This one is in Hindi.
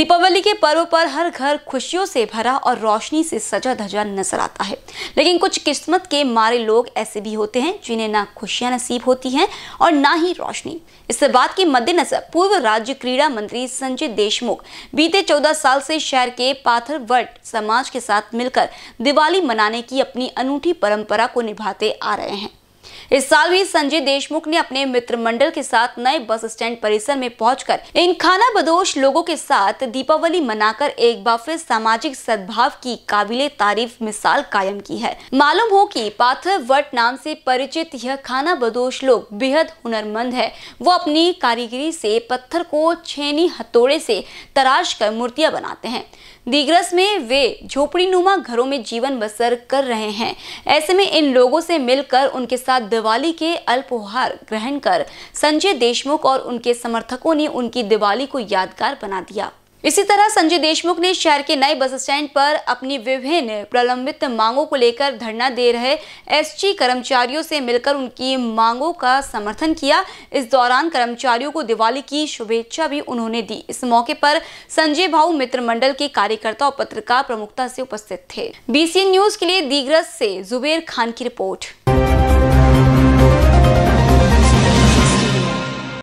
दीपावली के पर्व पर हर घर खुशियों से भरा और रोशनी से सजा धजा नजर आता है लेकिन कुछ किस्मत के मारे लोग ऐसे भी होते हैं जिन्हें ना खुशियां नसीब होती हैं और ना ही रोशनी इस बात के मद्देनजर पूर्व राज्य क्रीड़ा मंत्री संजय देशमुख बीते चौदह साल से शहर के पाथर वर्ट समाज के साथ मिलकर दिवाली मनाने की अपनी अनूठी परंपरा को निभाते आ रहे हैं इस साल भी संजय देशमुख ने अपने मित्र मंडल के साथ नए बस स्टैंड परिसर में पहुंचकर इन खाना बदोश लोगों के साथ दीपावली मनाकर एक बार फिर सामाजिक सद्भाव की काबिले तारीफ मिसाल कायम की है मालूम हो कि पाथर वट नाम से परिचित यह खाना बदोश लोग बेहद हुनरमंद है वो अपनी कारीगरी से पत्थर को छेनी हथोड़े से तराश कर मूर्तियां बनाते हैं दिग्रस में वे झोपड़ी नुमा घरों में जीवन बसर कर रहे हैं ऐसे में इन लोगों से मिलकर उनके साथ दिवाली के अल्पोहार ग्रहण कर संजय देशमुख और उनके समर्थकों ने उनकी दिवाली को यादगार बना दिया इसी तरह संजय देशमुख ने शहर के नए बस स्टैंड पर अपनी विभिन्न प्रलंबित मांगों को लेकर धरना दे रहे एसटी कर्मचारियों से मिलकर उनकी मांगों का समर्थन किया इस दौरान कर्मचारियों को दिवाली की शुभेच्छा भी उन्होंने दी इस मौके पर संजय भाऊ मित्र मंडल के कार्यकर्ता और पत्रकार प्रमुखता से उपस्थित थे बीसीएन न्यूज के लिए दीग्रस से जुबेर खान की रिपोर्ट